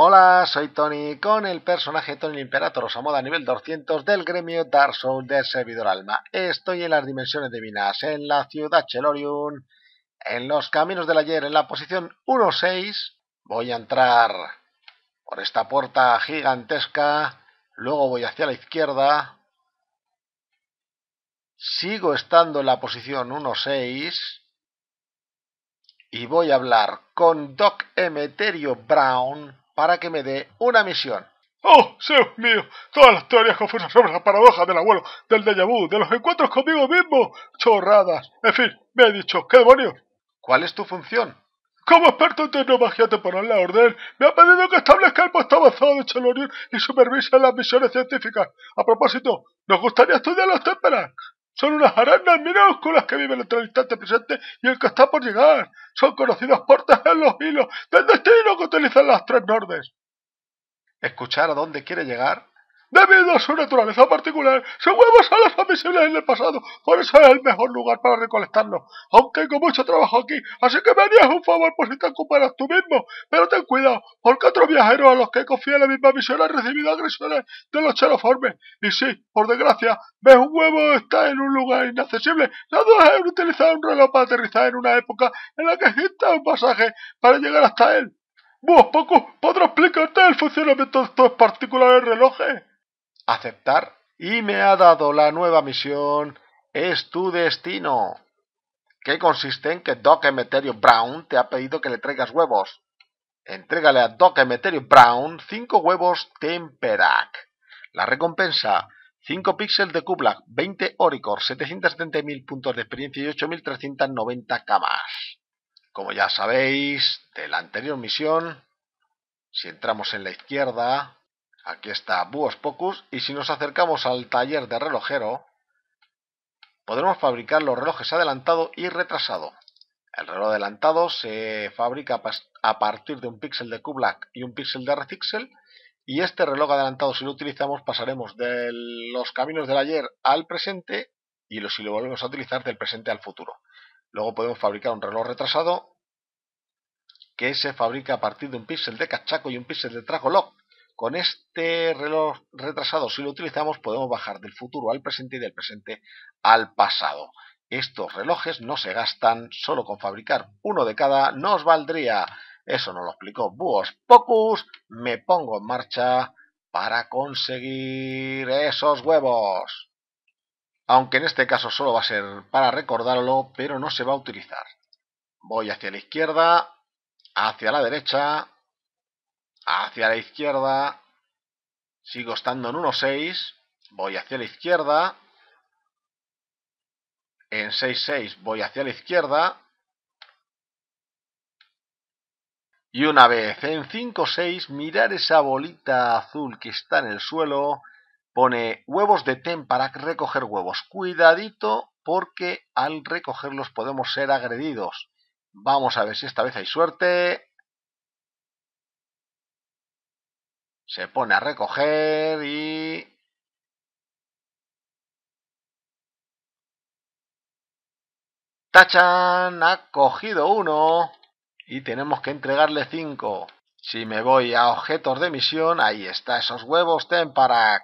Hola, soy Tony con el personaje Tony Imperator Osamoda nivel 200 del gremio Dark Souls del servidor Alma. Estoy en las dimensiones divinas, en la ciudad Chelorium, en los caminos del ayer, en la posición 16. Voy a entrar por esta puerta gigantesca, luego voy hacia la izquierda. Sigo estando en la posición 16 y voy a hablar con Doc Emeterio Brown para que me dé una misión. ¡Oh, Dios mío! Todas las teorías confusas sobre la paradoja del abuelo, del déjà vu, de los encuentros conmigo mismo. ¡Chorradas! En fin, me he dicho, ¡qué demonios! ¿Cuál es tu función? Como experto en tecnología temporal, la orden me ha pedido que establezca el puesto avanzado de Chalorín y supervise las misiones científicas. A propósito, nos gustaría estudiar los témperas. Son unas arenas minúsculas que viven entre el instante presente y el que está por llegar. Son conocidos por en los hilos del destino que utilizan las tres nordes. Escuchar a dónde quiere llegar Debido a su naturaleza particular, sus huevos son los visibles en el pasado, por eso es el mejor lugar para recolectarlos. Aunque tengo mucho trabajo aquí, así que me harías un favor por si te ocuparas tú mismo. Pero ten cuidado, porque otros viajeros a los que confía la misma misión han recibido agresiones de los cheloformes, Y sí, por desgracia, ves un huevo está en un lugar inaccesible. La dos han utilizar un reloj para aterrizar en una época en la que exista un pasaje para llegar hasta él. Vos poco podrá explicarte el funcionamiento de estos particulares relojes aceptar y me ha dado la nueva misión Es tu destino, que consiste en que Doc Emeterio Brown te ha pedido que le traigas huevos. Entrégale a Doc Emeterio Brown 5 huevos Temperac. La recompensa 5 píxeles de Kubla, 20 Oricor, 770.000 puntos de experiencia y 8.390 camas. Como ya sabéis de la anterior misión, si entramos en la izquierda, Aquí está Buos Pocus y si nos acercamos al taller de relojero, podremos fabricar los relojes adelantado y retrasado. El reloj adelantado se fabrica a partir de un píxel de QBlack y un píxel de Retixel y este reloj adelantado si lo utilizamos pasaremos de los caminos del ayer al presente y si lo volvemos a utilizar del presente al futuro. Luego podemos fabricar un reloj retrasado que se fabrica a partir de un píxel de cachaco y un píxel de trajolock con este reloj retrasado, si lo utilizamos, podemos bajar del futuro al presente y del presente al pasado. Estos relojes no se gastan, solo con fabricar uno de cada nos valdría. Eso nos lo explicó Buos Pocus. Me pongo en marcha para conseguir esos huevos. Aunque en este caso solo va a ser para recordarlo, pero no se va a utilizar. Voy hacia la izquierda, hacia la derecha, hacia la izquierda, sigo estando en 1.6, voy hacia la izquierda, en 6.6 voy hacia la izquierda, y una vez en 5.6 mirar esa bolita azul que está en el suelo, pone huevos de ten para recoger huevos. Cuidadito porque al recogerlos podemos ser agredidos. Vamos a ver si esta vez hay suerte. Se pone a recoger y... ¡Tachan! Ha cogido uno. Y tenemos que entregarle cinco. Si me voy a objetos de misión, ahí está, esos huevos Temparak.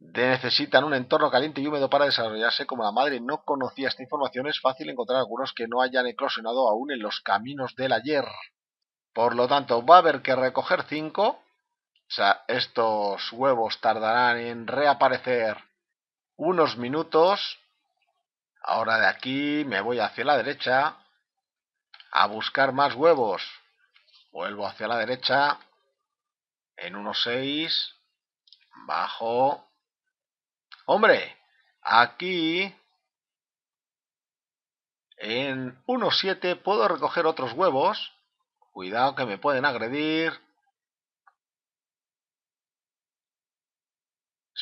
De necesitan un entorno caliente y húmedo para desarrollarse. Como la madre no conocía esta información, es fácil encontrar algunos que no hayan eclosionado aún en los caminos del ayer. Por lo tanto, va a haber que recoger cinco o sea, estos huevos tardarán en reaparecer unos minutos. Ahora de aquí me voy hacia la derecha a buscar más huevos. Vuelvo hacia la derecha. En unos Bajo. Hombre, aquí en 1.7 puedo recoger otros huevos. Cuidado que me pueden agredir.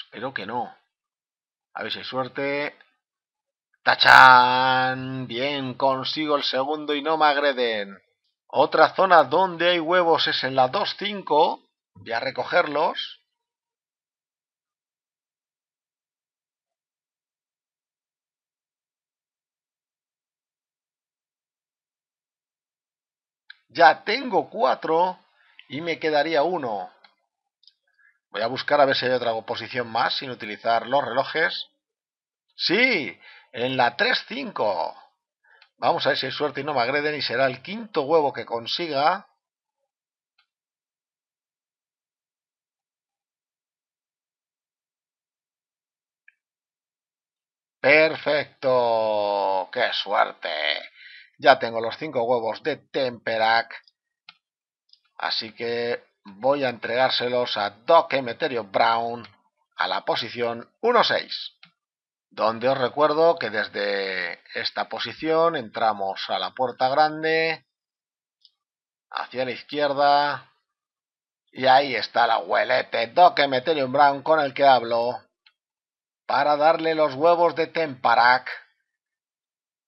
Espero que no. A ver si hay suerte. ¡Tachán! Bien, consigo el segundo y no me agreden. Otra zona donde hay huevos es en la 2.5. Voy a recogerlos. Ya tengo cuatro y me quedaría uno. Voy a buscar a ver si hay otra posición más sin utilizar los relojes. ¡Sí! En la 3-5. Vamos a ver si hay suerte y no me agreden y será el quinto huevo que consiga. ¡Perfecto! ¡Qué suerte! Ya tengo los cinco huevos de Temperac. Así que voy a entregárselos a Doc Emeterio Brown a la posición 1 donde os recuerdo que desde esta posición entramos a la puerta grande, hacia la izquierda, y ahí está la huelete Doc Emeterio Brown con el que hablo, para darle los huevos de Temparak.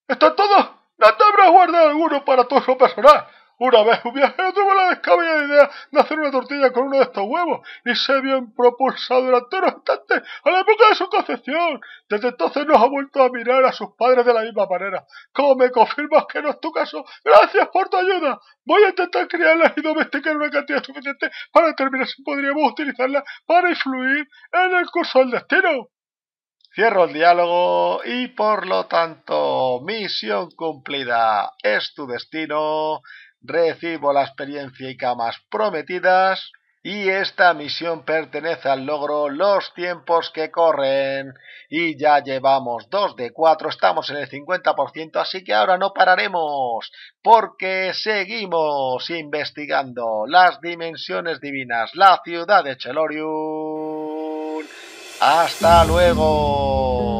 ¡Está todo! ¡La tabla guarda alguno para tu personal! Una vez un viajero tuvo la descabellada idea de hacer una tortilla con uno de estos huevos y se vio propulsado durante un instante a la época de su concepción. Desde entonces nos ha vuelto a mirar a sus padres de la misma manera. Como me confirmas que no es tu caso, gracias por tu ayuda. Voy a intentar criarlas y domesticar una cantidad suficiente para determinar si podríamos utilizarla para influir en el curso del destino. Cierro el diálogo y por lo tanto, misión cumplida. Es tu destino recibo la experiencia y camas prometidas y esta misión pertenece al logro los tiempos que corren y ya llevamos 2 de 4, estamos en el 50%, así que ahora no pararemos porque seguimos investigando las dimensiones divinas, la ciudad de Chelorium. Hasta luego.